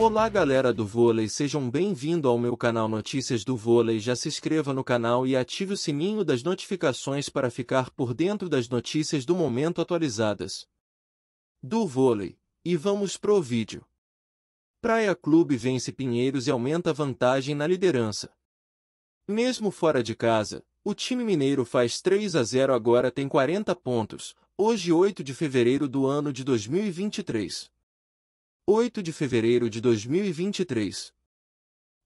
Olá galera do vôlei, sejam bem-vindos ao meu canal Notícias do Vôlei. Já se inscreva no canal e ative o sininho das notificações para ficar por dentro das notícias do momento atualizadas. Do vôlei, e vamos pro vídeo. Praia Clube vence Pinheiros e aumenta vantagem na liderança. Mesmo fora de casa, o time mineiro faz 3 a 0 agora tem 40 pontos, hoje 8 de fevereiro do ano de 2023. 8 de fevereiro de 2023.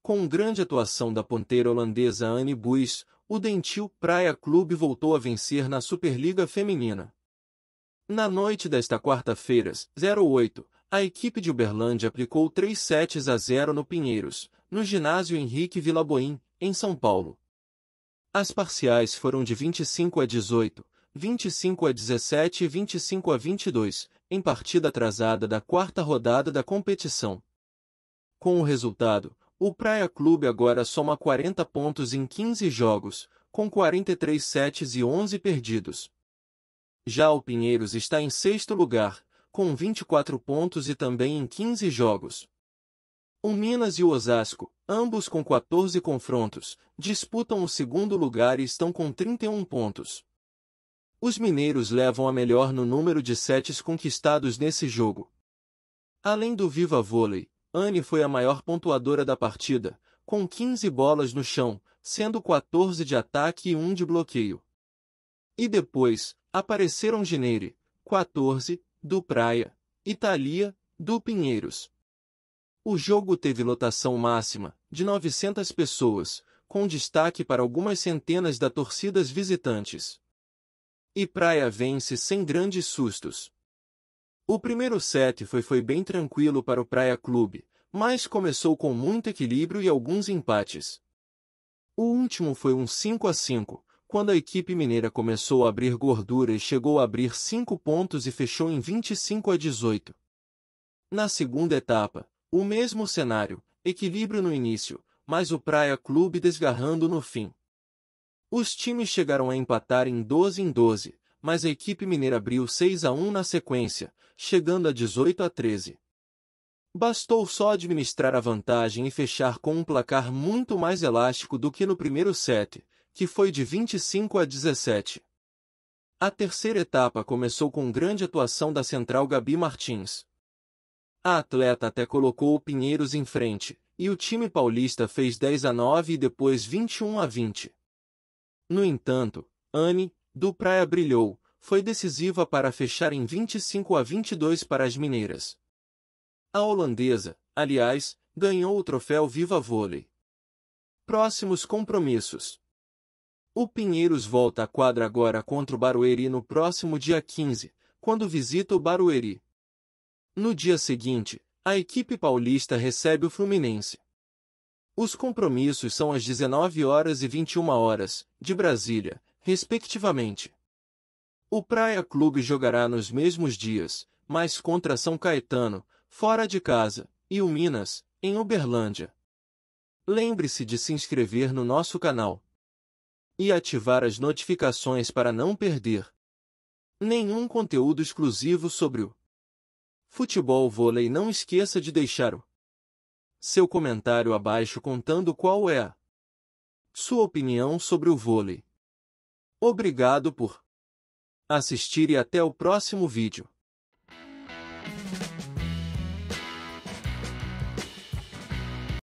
Com grande atuação da ponteira holandesa Anne Buis, o Dentil Praia Clube voltou a vencer na Superliga Feminina. Na noite desta quarta-feira, 08, a equipe de Uberlândia aplicou 3 sets a 0 no Pinheiros, no ginásio Henrique Vilaboim, em São Paulo. As parciais foram de 25 a 18, 25 a 17 e 25 a 22, em partida atrasada da quarta rodada da competição. Com o resultado, o Praia Clube agora soma 40 pontos em 15 jogos, com 43 sets e 11 perdidos. Já o Pinheiros está em sexto lugar, com 24 pontos e também em 15 jogos. O Minas e o Osasco, ambos com 14 confrontos, disputam o segundo lugar e estão com 31 pontos. Os mineiros levam a melhor no número de sets conquistados nesse jogo. Além do Viva Vôlei, Anne foi a maior pontuadora da partida, com 15 bolas no chão, sendo 14 de ataque e 1 de bloqueio. E depois, apareceram Gineire, 14, do Praia, Italia, do Pinheiros. O jogo teve lotação máxima, de 900 pessoas, com destaque para algumas centenas da torcidas visitantes e Praia vence sem grandes sustos. O primeiro set foi, foi bem tranquilo para o Praia Clube, mas começou com muito equilíbrio e alguns empates. O último foi um 5 a 5, quando a equipe mineira começou a abrir gordura e chegou a abrir 5 pontos e fechou em 25 a 18. Na segunda etapa, o mesmo cenário, equilíbrio no início, mas o Praia Clube desgarrando no fim. Os times chegaram a empatar em 12 em 12, mas a equipe mineira abriu 6 a 1 na sequência, chegando a 18 a 13. Bastou só administrar a vantagem e fechar com um placar muito mais elástico do que no primeiro set, que foi de 25 a 17. A terceira etapa começou com grande atuação da central Gabi Martins. A atleta até colocou o Pinheiros em frente, e o time paulista fez 10 a 9 e depois 21 a 20. No entanto, Anne, do Praia brilhou, foi decisiva para fechar em 25 a 22 para as mineiras. A holandesa, aliás, ganhou o troféu Viva Vôlei. Próximos compromissos. O Pinheiros volta à quadra agora contra o Barueri no próximo dia 15, quando visita o Barueri. No dia seguinte, a equipe paulista recebe o Fluminense. Os compromissos são às 19 horas e 21 horas, de Brasília, respectivamente. O Praia Clube jogará nos mesmos dias, mas contra São Caetano, fora de casa, e o Minas, em Uberlândia. Lembre-se de se inscrever no nosso canal e ativar as notificações para não perder nenhum conteúdo exclusivo sobre o futebol vôlei. Não esqueça de deixar o seu comentário abaixo contando qual é a sua opinião sobre o vôlei. Obrigado por assistir e até o próximo vídeo.